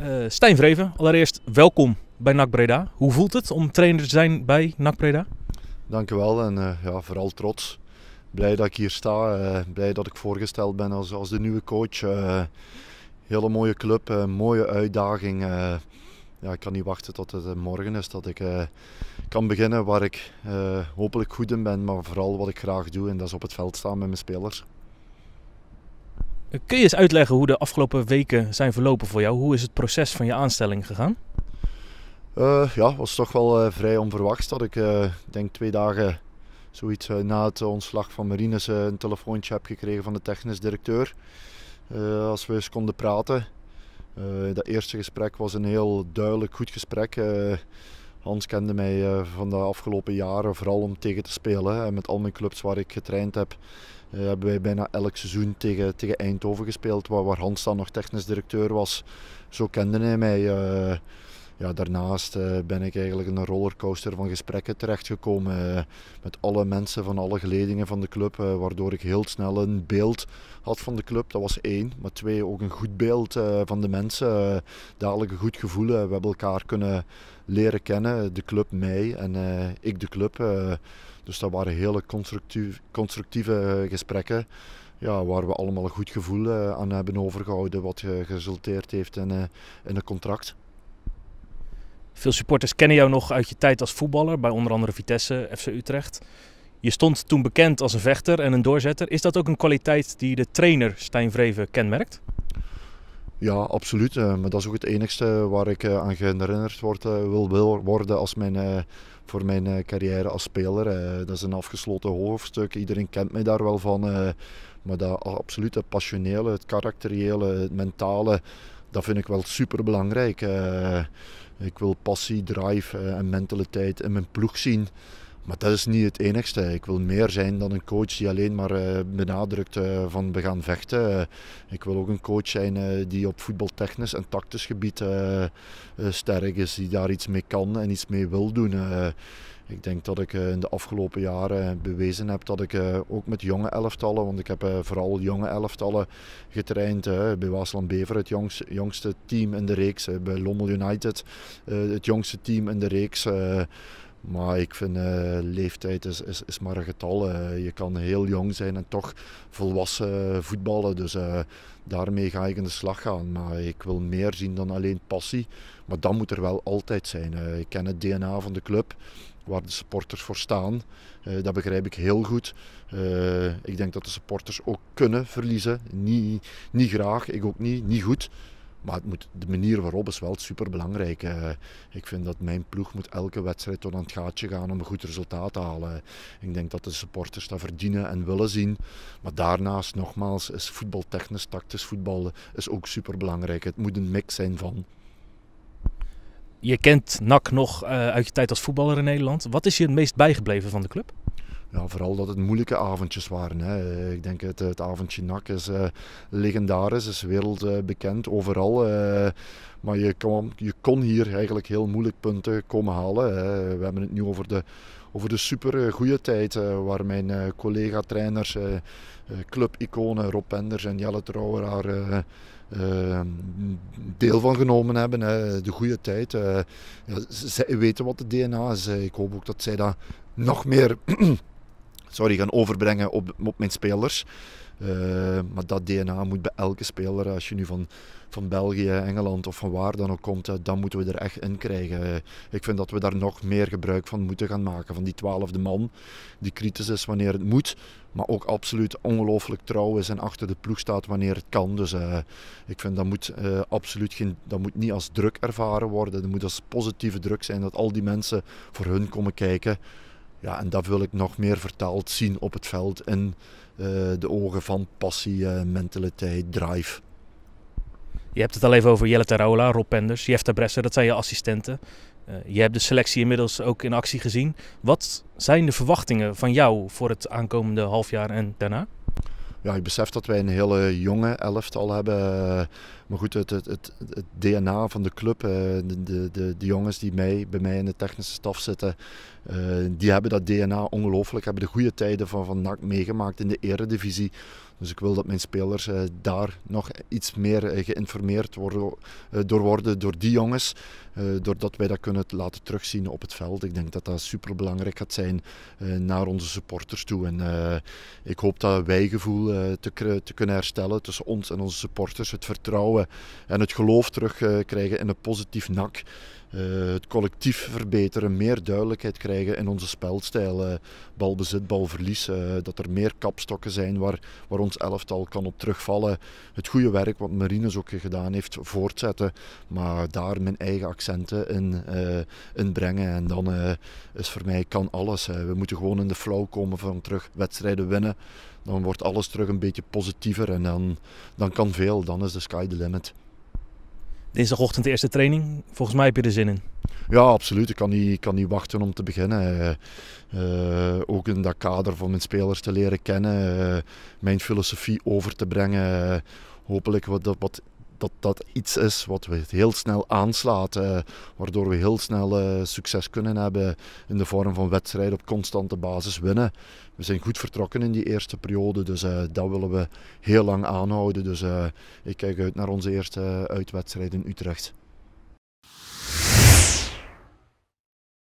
Eh, Stijn Vreven, allereerst welkom bij NAC Breda. Hoe voelt het om trainer te zijn bij NAC Breda? Dankjewel en uh, ja, vooral trots. Blij dat ik hier sta, eh, blij dat ik voorgesteld ben als, als de nieuwe coach. hele mooie club, mooie uitdaging. ja, ik kan niet wachten tot het morgen is, dat ik kan beginnen waar ik hopelijk goed in ben, maar vooral wat ik graag doe en dat is op het veld staan met mijn spelers. Kun je eens uitleggen hoe de afgelopen weken zijn verlopen voor jou? Hoe is het proces van je aanstelling gegaan? Uh, ja, was toch wel eh, vrij onverwachts dat eh, ik denk twee dagen zoiets na het ontslag van Marines een telefoontje heb gekregen van de technisch directeur. als we eens konden praten. dat eerste gesprek was een heel duidelijk goed gesprek. Hans kende mij van de afgelopen jaren vooral om tegen te spelen. Met al mijn clubs waar ik getraind heb eh, hebben wij bijna elk seizoen tegen, tegen Eindhoven gespeeld, waar, Hans dan nog technisch directeur was. Zo kende hij mij. Eh ja, daarnaast eh, ben ik eigenlijk in een rollercoaster van gesprekken terechtgekomen eh, met alle mensen van alle geledingen van de club, eh, waardoor ik heel snel een beeld had van de club. Dat was één. Maar twee, ook een goed beeld van de mensen. dadelijk een goed gevoel. we hebben elkaar kunnen leren kennen, de club mij en ik de club. dus dat waren hele constructieve gesprekken ja, waar we allemaal een goed gevoel aan hebben overgehouden, wat geresulteerd heeft in, in een contract. Veel supporters kennen jou nog uit je tijd als voetballer bij onder andere Vitesse, FC Utrecht. Je stond toen bekend als een vechter en een doorzetter. Is dat ook een kwaliteit die de trainer Stijn Vreven kenmerkt? Ja, absoluut. Eh, maar dat is ook het enigste waar ik eh, aan herinnerd word, eh, wil, wil, worden als mijn, voor mijn carrière als speler. dat is een afgesloten hoofdstuk. Iedereen kent mij daar wel van. maar dat absoluut, het passionele, het karakteriële, het mentale dat vind ik wel super belangrijk. Eh, ik wil passie, drive eh, en mentaliteit in mijn ploeg zien. Maar dat is niet het enigste. Ik wil meer zijn dan een coach die alleen maar eh, benadrukt van we gaan vechten. ik wil ook een coach zijn die op voetbaltechnisch en tactisch gebied sterk is, die daar iets mee kan en iets mee wil doen. Ik denk dat ik eh, in de afgelopen jaren bewezen heb dat ik eh, ook met jonge elftallen, want ik heb eh, vooral jonge elftallen getraind. Bij Wasland Bever het jongste team in de reeks, bij Lommel United het jongste team in de reeks. Maar ik vind uh, leeftijd is, is, maar een getal. Eh. je kan heel jong zijn en toch volwassen voetballen. Dus eh, daarmee ga ik in de slag gaan. Maar ik wil meer zien dan alleen passie. Maar dat moet er wel altijd zijn. ik ken het DNA van de club, waar de supporters voor staan. dat begrijp ik heel goed. ik denk dat de supporters ook kunnen verliezen. Niet, niet graag, ik ook niet, niet goed. Maar het moet, de manier waarop is wel super belangrijk. Eh. ik vind dat mijn ploeg moet elke wedstrijd tot aan het gaatje gaan om een goed resultaat te halen. Ik denk dat de supporters dat verdienen en willen zien. Maar daarnaast, nogmaals, is voetbaltechnisch, tactisch voetbal is ook super belangrijk. Het moet een mix zijn van. Je kent NAC nog eh, uit je tijd als voetballer in Nederland. Wat is je het meest bijgebleven van de club? ja, vooral dat het moeilijke avondjes waren. Hè. Ik denk het, het avondje NAC is uh, legendarisch, is wereldbekend eh, overal. Eh. maar je, kon je kon hier eigenlijk heel moeilijk punten komen halen. We hebben het nu over de, over de super goede tijd waar mijn collega-trainers, club-iconen Rob Penders en Jelle Trouweraar deel van genomen hebben. Hè. De goede tijd. zij weten wat de DNA is. Ik hoop ook dat zij dat nog meer sorry, gaan overbrengen op, op mijn spelers. Eh, maar dat DNA moet bij elke speler, als je nu van, van België, Engeland of van waar dan ook komt, eh, dan moeten we er echt in krijgen. Eh, ik vind dat we daar nog meer gebruik van moeten gaan maken. Van die twaalfde man, die kritisch is wanneer het moet, maar ook absoluut ongelooflijk trouw is en achter de ploeg staat wanneer het kan. Dus ik vind dat moet absoluut geen, dat moet niet als druk ervaren worden. Dat moet als positieve druk zijn dat al die mensen voor hun komen kijken. Ja, en dat wil ik nog meer vertaald zien op het veld in eh, de ogen van passie, uh, mentaliteit, drive. Je hebt het al even over Jelle Terola, Rob Penders, Jefta Bresser, dat zijn je assistenten. Eh, je hebt de selectie inmiddels ook in actie gezien. Wat zijn de verwachtingen van jou voor het aankomende halfjaar en daarna? ja, ik besef dat wij een hele jonge elftal hebben. Eh, maar goed, het, het, het, DNA van de club, eh, de, de, de, jongens die bij mij in de technische staf zitten, eh, die hebben dat DNA ongelooflijk. Hebben de goede tijden van, van NAC meegemaakt in de eredivisie. Dus ik wil dat mijn spelers eh, daar nog iets meer eh, geïnformeerd worden, eh, door worden door die jongens. doordat wij dat kunnen laten terugzien op het veld. Ik denk dat dat superbelangrijk gaat zijn naar onze supporters toe. En ik hoop dat wij gevoel te kunnen herstellen tussen ons en onze supporters. Het vertrouwen en het geloof terugkrijgen in een positief nak. Eh, het collectief verbeteren, meer duidelijkheid krijgen in onze spelstijl. Eh, balbezit, balverlies, eh, dat er meer kapstokken zijn waar, waar ons elftal kan op terugvallen. Het goede werk wat Marines ook gedaan heeft, voortzetten. Maar daar mijn eigen accenten in, in brengen. En dan is voor mij kan alles. We moeten gewoon in de flow komen van terug wedstrijden winnen. Dan wordt alles terug een beetje positiever en dan, dan kan veel. Dan is de sky the limit dinsdagochtend de eerste training. Volgens mij heb je er zin in. Ja, absoluut. Ik kan niet, kan niet wachten om te beginnen. Eh, eh, ook in dat kader van mijn spelers te leren kennen, eh, mijn filosofie over te brengen. hopelijk wat, wat dat dat iets is wat we heel snel aanslaat, eh, waardoor we heel snel eh, succes kunnen hebben in de vorm van wedstrijden op constante basis winnen. We zijn goed vertrokken in die eerste periode, dus eh, dat willen we heel lang aanhouden. Dus eh, ik kijk uit naar onze eerste eh, uitwedstrijd in Utrecht.